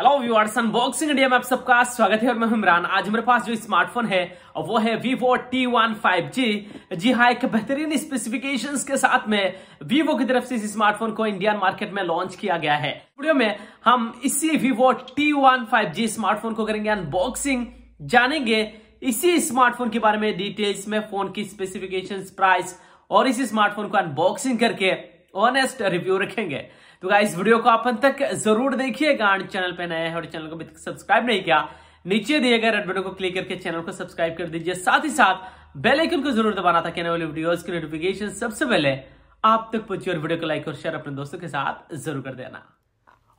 hello viewers unboxing India में आप सबका स्वागत है और मैं इमरान आज मेरे पास जो स्मार्टफोन है वो है Vivo T1 5G जी हाँ एक बेहतरीन स्पेसिफिकेशंस के साथ में Vivo की तरफ से इस स्मार्टफोन को इंडियन मार्केट में लॉन्च किया गया है वीडियो में हम इसी Vivo T one five G smartphone को करेंगे अनबॉक्सिंग जानेंगे इसी स्मार्टफोन के बारे में डिटेल्स में फोन की स्पेसिफिकेशन प्राइस और इसी स्मार्टफोन को अनबॉक्सिंग करके ऑनेस्ट रिव्यू रखेंगे तो इस वीडियो को आप अंत तक जरूर देखिएगा एंड चैनल पे नया है और चैनल को अभी तक सब्सक्राइब नहीं किया नीचे दिए गए रेड बटन को क्लिक करके चैनल को सब्सक्राइब कर दीजिए साथ ही साथ बेल आइकन को जरूर दबाना था आने वाले वीडियोस की नोटिफिकेशन सबसे पहले आप तक पहुंची और वीडियो को लाइक और शेयर अपने दोस्तों के साथ जरूर कर देना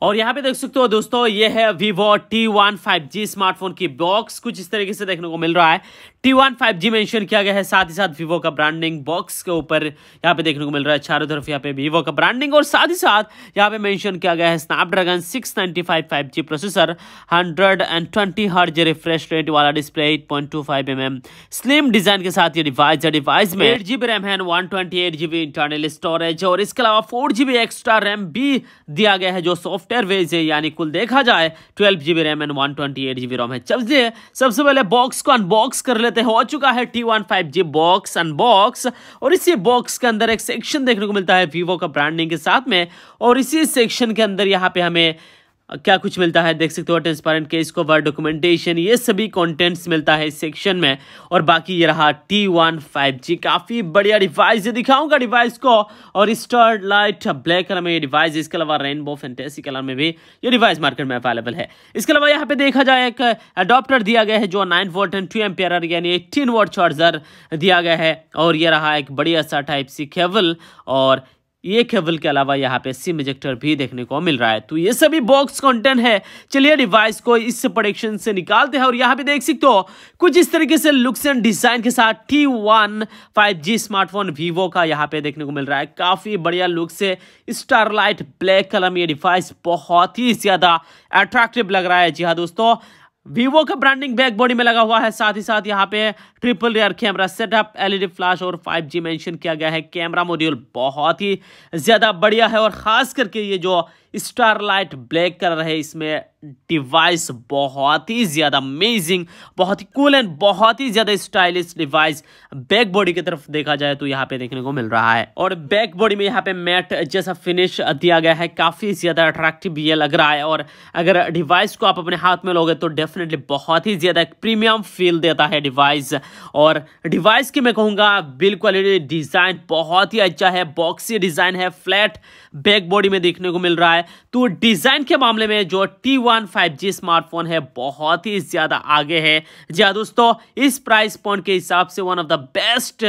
और यहाँ पे देख सकते हो दोस्तों ये है Vivo T1 5G स्मार्टफोन की बॉक्स कुछ इस तरीके से देखने को मिल रहा है T one five G mention किया गया है साथ ही साथ वीवो का ब्रांडिंग बॉक्स के ऊपर यहाँ पे देखने को मिल रहा है चारों तरफ यहाँ पे वीवो का ब्रांडिंग और साथ ही साथ यहाँ पे मेंशन किया गया है Snapdragon 695 5G processor 120 hertz refresh rate वाला display M M slim design के साथ ये डिवाइस है डिवाइस में एट जी बी रैम है one twenty eight G B internal storage और इसके अलावा four G B extra RAM भी दिया गया है जो सॉफ्टवेयर वेज है यानी कुल देखा जाए twelve GB RAM and one twenty eight GB ROM है चलिए सबसे पहले बॉक्स को अनबॉक्स कर ले તે હો چکا હે T1 5G બોક્સ અનબોક્સ ઓર ઇસે બોક્સ કે અંદર એક સેક્શન દેખને કો મિલતા હે Vivo કા બ્રાન્ડિંગ કે સાથ મે ઓર ઇસે સેક્શન કે અંદર યહા પે હમે क्या कुछ मिलता है देख सकते हो ट्रांसपेरेंट केस को वर्ड डॉक्यूमेंटेशन ये सभी कंटेंट्स मिलता है इस सेक्शन में और बाकी ये रहा टी वन फाइव जी काफ़ी बढ़िया डिवाइस ये दिखाऊंगा डिवाइस को और स्टार्ट लाइट ब्लैक कलर में ये डिवाइस इसके अलावा रेनबो फेंटेसी कलर में भी ये डिवाइस मार्केट में अवेलेबल है इसके अलावा यहाँ पे देखा जाए एक अडोप्टर दिया गया है जो nine volt and two ampere यानी एट्टीन वोट चार्जर दिया गया है और ये रहा एक बढ़िया सा टाइप सी केबल और ये केबल के अलावा यहाँ पे सिम इजेक्टर भी देखने को मिल रहा है तो ये सभी बॉक्स कंटेंट है चलिए डिवाइस को इस प्रोडक्शन से निकालते हैं और यहाँ पे देख सकते हो कुछ इस तरीके से लुक्स एंड डिजाइन के साथ T one five G smartphone Vivo का यहाँ पे देखने को मिल रहा है काफी बढ़िया लुक से स्टारलाइट ब्लैक कलर में ये डिवाइस बहुत ही ज्यादा अट्रैक्टिव लग रहा है जी हाँ दोस्तों वीवो का ब्रांडिंग बैक बॉडी में लगा हुआ है साथ ही साथ यहाँ पे triple rear camera setup LED flash और 5G मेंशन किया गया है कैमरा मॉड्यूल बहुत ही ज़्यादा बढ़िया है और ख़ास करके ये जो स्टारलाइट ब्लैक कलर है इसमें डिवाइस बहुत ही ज़्यादा अमेजिंग बहुत ही कूल एंड बहुत ही ज़्यादा स्टाइलिश डिवाइस बैक बॉडी की तरफ देखा जाए तो यहाँ पे देखने को मिल रहा है और बैक बॉडी में यहाँ पे मैट जैसा फिनिश दिया गया है काफ़ी ज़्यादा अट्रैक्टिव ये लग रहा है और अगर डिवाइस को आप अपने हाथ में लोगे तो डेफिनेटली बहुत ही ज़्यादा एक प्रीमियम फील देता है डिवाइस और डिवाइस की मैं कहूँगा बिल क्वालिटी डिज़ाइन बहुत ही अच्छा है बॉक्सी डिज़ाइन है फ्लैट बैक बॉडी में देखने को मिल रहा है है तो डिज़ाइन के मामले में जो T one five G smartphone है बहुत ही ज़्यादा आगे है जी हाँ दोस्तों इस प्राइस पॉइंट के हिसाब से one of the best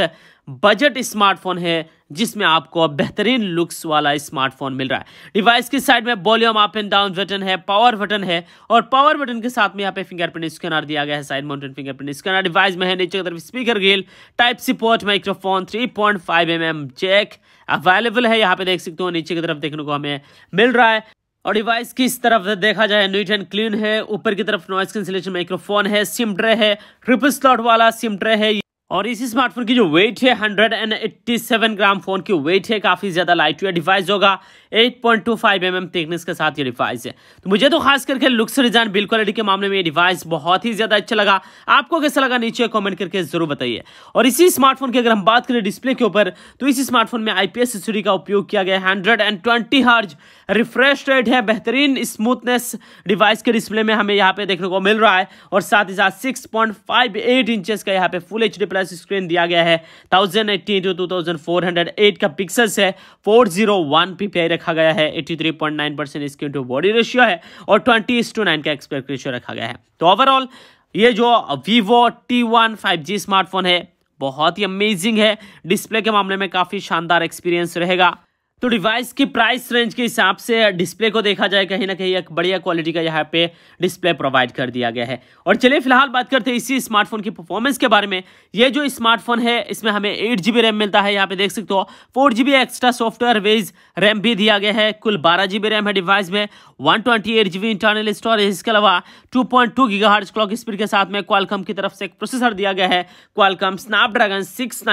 budget smartphone है जिसमें आपको बेहतरीन लुक्स वाला स्मार्टफोन मिल रहा है डिवाइस की साइड में volume up and down button है पावर बटन है और पावर बटन के साथ में यहाँ पे फिंगरप्रिंट स्कैनर दिया गया है side mounted fingerprint scanner device में है नीचे की तरफ speaker grille type C port microphone 3.5 point mm jack available है यहाँ पे देख सकते हो नीचे की तरफ देखने को हमें मिल रहा है और डिवाइस की इस तरफ देखा जाए नीट एंड क्लीन है ऊपर की तरफ नॉइस कैंसिलेशन माइक्रोफोन है सिम ट्रे है ट्रिपल स्लॉट वाला सिम ट्रे है और इस स्मार्टफोन की जो वेट है 187 ग्राम फोन की वेट है काफ़ी ज़्यादा लाइट वेट डिवाइस होगा 8.25 पॉइंट mm थिकनेस के साथ ये डिवाइस है तो मुझे तो खास करके लुक्स डिजाइन बिल क्वालिटी के मामले में ये डिवाइस बहुत ही ज्यादा अच्छा लगा आपको कैसा लगा नीचे कॉमेंट करके जरूर बताइए और इसी स्मार्टफोन की अगर हम बात करें डिस्प्ले के ऊपर तो इस स्मार्टफोन में आईपीएस एसडी का उपयोग किया गया hundred and twenty hertz refresh rate है बेहतरीन स्मूथनेस डिवाइस के डिस्प्ले में हमें यहाँ पे देखने को मिल रहा है और साथ ही साथ six point five eight inch का यहाँ पे full H D plus screen दिया गया है thousand eighty two two thousand four hundred eight का पिक्सल्स है four zero one P P रखा गया है 83.9 परसेंट इसकी टू बॉडी रेशियो है और 20 टू नाइन का एक्सपेक्ट रेशियो रखा गया है तो ओवरऑल ये जो Vivo T one five smartphone है बहुत ही अमेजिंग है डिस्प्ले के मामले में काफ़ी शानदार एक्सपीरियंस रहेगा तो डिवाइस की प्राइस रेंज के हिसाब से डिस्प्ले को देखा जाए कहीं ना कहीं एक बढ़िया क्वालिटी का यहाँ पे डिस्प्ले प्रोवाइड कर दिया गया है और चलिए फिलहाल बात करते हैं इसी स्मार्टफोन की परफॉर्मेंस के बारे में ये जो स्मार्टफोन है इसमें हमें एट जी रैम मिलता है यहाँ पे देख सकते हो फोर जी एक्स्ट्रा सॉफ्टवेयर वेज रैम भी दिया गया है कुल बारह जी रैम है डिवाइस में वन ट्वेंटी इंटरनल स्टोरेज इसके अलावा two point two clock speed के साथ में क्वालकम की तरफ से एक प्रोसेसर दिया गया है क्वालकम स्नैपड्रैगन सिक्स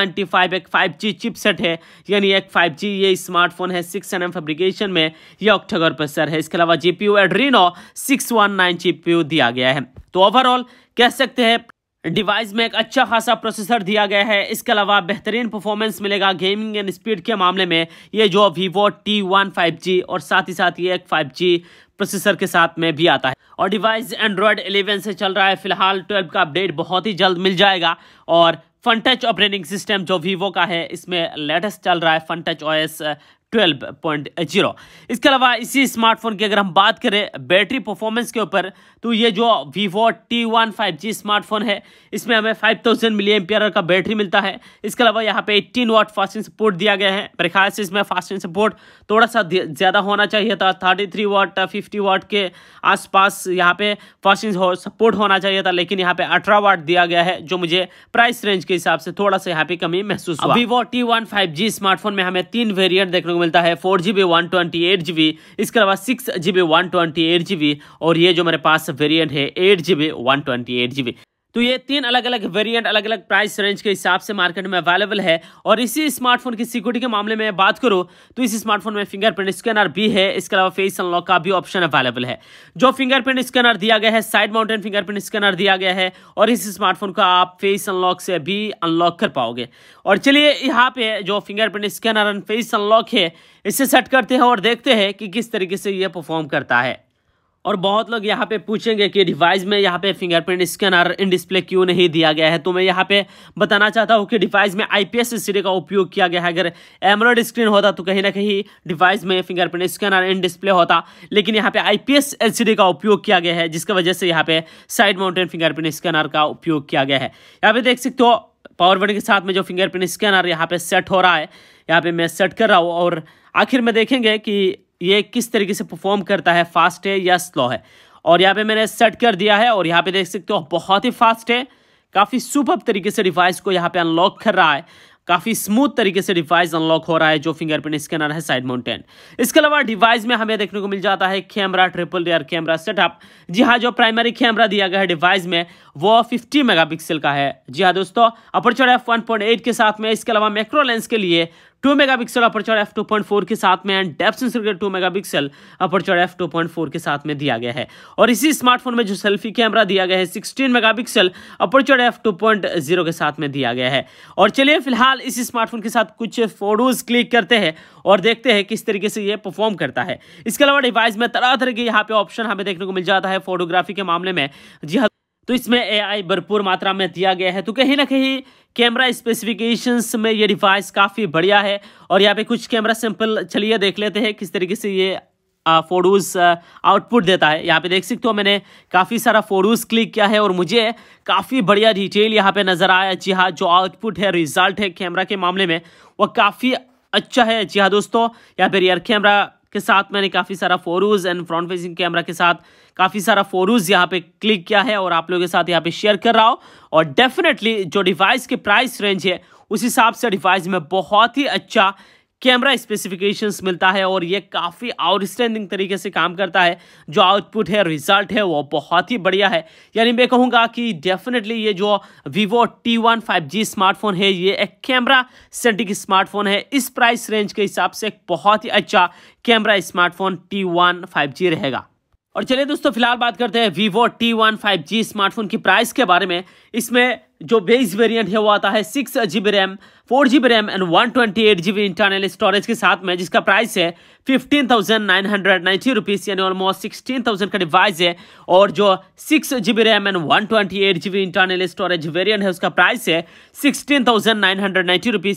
एक फाइव चिपसेट है यानी एक फाइव ये स्मार्ट स्मार्टफोन है सिक्स एन फेब्रिकेशन में यह ऑक्टोगर प्रोसेसर है इसके अलावा GPU Adreno six one nine GPU दिया गया है तो ओवरऑल कह सकते हैं डिवाइस में एक अच्छा खासा प्रोसेसर दिया गया है इसके अलावा बेहतरीन परफॉर्मेंस मिलेगा गेमिंग एंड स्पीड के मामले में ये जो Vivo T one five G और साथ ही साथ ये एक फाइव जी प्रोसेसर के साथ में भी आता है और डिवाइस एंड्रॉयड 11 से चल रहा है फिलहाल 12 का अपडेट बहुत ही जल्द मिल जाएगा और फन टच ऑपरेटिंग सिस्टम जो वीवो का है इसमें लेटेस्ट चल रहा है Funtouch O twelve point zero इसके अलावा इसी स्मार्टफोन की अगर हम बात करें बैटरी परफॉर्मेंस के ऊपर तो ये जो Vivo T one five G smartphone है इसमें हमें फाइव थाउजेंड मिली एमपियर का बैटरी मिलता है इसके अलावा यहाँ पे एट्टीन वाट फास्टिंग सपोर्ट दिया गया है मेरे ख्याल से इसमें फास्टिंग सपोर्ट थोड़ा सा ज़्यादा होना चाहिए था thirty three watt fifty watt के आसपास यहाँ पे फास्टिंग सपोर्ट होना चाहिए था लेकिन यहाँ पे अठारह वाट दिया गया है जो मुझे प्राइस रेंज के हिसाब से थोड़ा सा यहाँ पे कमी महसूस हुआ Vivo T one five G smartphone में हमें तीन वेरियंट देखने को मिलता है four G B one twenty eight G B इसके अलावा six G B one twenty eight G B और ये जो मेरे पास वेरियंट है eight G B one twenty eight G B तो ये तीन अलग अलग वेरिएंट अलग अलग प्राइस रेंज के हिसाब से मार्केट में अवेलेबल है और इसी स्मार्टफोन की सिक्योरिटी के मामले में बात करो तो इस स्मार्टफोन में फिंगरप्रिंट स्कैनर भी है इसके अलावा फेस अनलॉक का भी ऑप्शन अवेलेबल है जो फिंगरप्रिंट स्कैनर दिया गया है साइड माउंटेन फिंगरप्रिंट स्कैनर दिया गया है और इस स्मार्टफोन को आप फेस अनलॉक से भी अनलॉक कर पाओगे और चलिए यहाँ पे जो fingerprint scanner and face unlock है इसे सेट करते हैं और देखते हैं कि किस तरीके से यह परफॉर्म करता है और बहुत लोग यहाँ पे पूछेंगे कि डिवाइस में यहाँ पे फिंगरप्रिंट स्कैनर इन डिस्प्ले क्यों नहीं दिया गया है तो मैं यहाँ पे बताना चाहता हूँ कि डिवाइस में आईपीएस सीरी का उपयोग किया गया है अगर एमरोड स्क्रीन होता तो कहीं ना कहीं डिवाइस में फिंगरप्रिंट स्कैनर इन डिस्प्ले होता लेकिन यहाँ पे सी डी का उपयोग किया गया है जिसकी वजह से यहाँ पे साइड माउंटेन फिंगरप्रिंट स्कैनर का उपयोग किया गया है यहाँ पे देख सकते हो पावर बटन के साथ में जो फिंगरप्रिंट स्कैनर यहाँ पे सेट हो रहा है यहाँ पे मैं सेट कर रहा हूँ और आखिर में देखेंगे कि ये किस तरीके से परफॉर्म करता है फास्ट है या स्लो है और यहाँ पे मैंने सेट कर दिया है और यहाँ पे देख सकते हो बहुत ही फास्ट है काफ़ी सुपर तरीके से डिवाइस को यहाँ पे अनलॉक कर रहा है काफ़ी स्मूथ तरीके से डिवाइस अनलॉक हो रहा है जो फिंगरप्रिंट स्कैनर है साइड माउंटेन इसके अलावा डिवाइस में हमें देखने को मिल जाता है camera triple rear camera setup जी हाँ जो प्राइमरी कैमरा दिया गया है डिवाइस में वो 50 मेगापिक्सल का है जी हाँ दोस्तों अपर्चर एफ वन के साथ में इसके अलावा मैक्रो लेंस के लिए 2 मेगापिक्सल अपर्चर एफ टू के साथ में एंड डेप्थ सेंसर के 2 मेगापिक्सल अपर्चर एफ टू के साथ में दिया गया है और इसी स्मार्टफोन में जो सेल्फी कैमरा दिया गया है 16 मेगापिक्सल अपर्चर एफ 2.0 के साथ में दिया गया है और चलिए फिलहाल इस स्मार्टफोन के साथ कुछ फोटोज क्लिक करते हैं और देखते हैं किस तरीके से ये परफॉर्म करता है इसके अलावा डिवाइस में तरह तरह के यहाँ पे ऑप्शन हमें देखने को मिल जाता है फोटोग्राफी के मामले में जी हाँ तो इसमें एआई भरपूर मात्रा में दिया गया है तो कहीं ना कहीं कैमरा स्पेसिफिकेशंस में ये डिवाइस काफ़ी बढ़िया है और यहाँ पे कुछ कैमरा सैंपल चलिए देख लेते हैं किस तरीके से ये फोटोज़ आउटपुट देता है यहाँ पे देख सकते हो मैंने काफ़ी सारा फोटोज़ क्लिक किया है और मुझे काफ़ी बढ़िया डिटेल यहाँ पे नज़र आया जी हाँ जो आउटपुट है रिजल्ट है कैमरा के मामले में वह काफ़ी अच्छा है जी हाँ दोस्तों यहाँ फिर रियर कैमरा के साथ मैंने काफ़ी सारा photos and front facing camera के साथ काफ़ी सारा फोरूज यहाँ पे क्लिक किया है और आप लोगों के साथ यहाँ पे शेयर कर रहा हूँ और डेफिनेटली जो डिवाइस के प्राइस रेंज है उस हिसाब से डिवाइस में बहुत ही अच्छा कैमरा स्पेसिफिकेशंस मिलता है और ये काफ़ी आउटस्टैंडिंग तरीके से काम करता है जो आउटपुट है रिजल्ट है वो बहुत ही बढ़िया है यानी मैं कहूँगा कि डेफिनेटली ये जो Vivo T one five G smartphone है ये एक कैमरा सेंटिक स्मार्टफोन है इस प्राइस रेंज के हिसाब से एक बहुत ही अच्छा camera smartphone T one five G रहेगा और चलिए दोस्तों फिलहाल बात करते हैं Vivo T one five G smartphone की प्राइस के बारे में इसमें जो बेस वेरिएंट है वो आता है six G B RAM four G B RAM and one twenty eight G B internal storage के साथ में जिसका प्राइस है फिफ्टीन थाउजेंड यानी ऑलमोस्ट सिक्सटीन का डिवाइस है और जो six G B RAM and one twenty eight G B internal storage variant है उसका प्राइस है सिक्सटीन थाउजेंड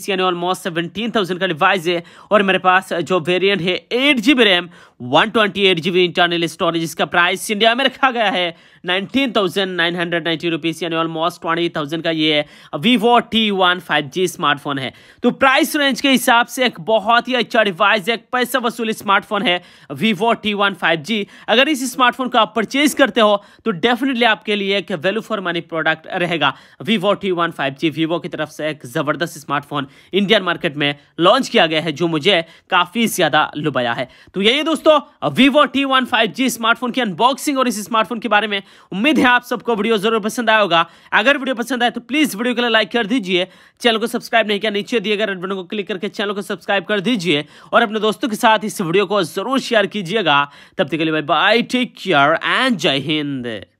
यानी ऑलमोस्ट सेवनटीन का डिवाइस है और मेरे पास जो वेरियंट है eight G B RAM one twenty eight G B internal storage इसका प्राइस इंडिया में रखा गया है nineteen thousand nine hundred ninety rupees यानी ऑलमोस्ट ट्वेंटी थाउजेंड का ये Vivo T one five G smartphone है तो प्राइस रेंज के हिसाब से एक बहुत ही अच्छा डिवाइस है पैसा पावरफुल स्मार्टफोन है वीवो टी वन अगर इस स्मार्टफोन को आप परचेज करते हो तो डेफिनेटली आपके लिए एक वैल्यू फॉर मनी प्रोडक्ट रहेगा वीवो टी वन वीवो की तरफ से एक ज़बरदस्त स्मार्टफोन इंडियन मार्केट में लॉन्च किया गया है जो मुझे काफ़ी ज़्यादा लुभाया है तो यही दोस्तों वीवो टी वन स्मार्टफोन की अनबॉक्सिंग और इस स्मार्टफोन के बारे में उम्मीद है आप सबको वीडियो जरूर पसंद आया होगा अगर वीडियो पसंद आए तो प्लीज़ वीडियो के लिए लाइक कर दीजिए चैनल को सब्सक्राइब नहीं किया नीचे दिए गए रेड बटन को क्लिक करके चैनल को सब्सक्राइब कर दीजिए और अपने दोस्तों के साथ इस वीडियो को जरूर शेयर कीजिएगा तब तक के लिए bye bye take care and जय हिंद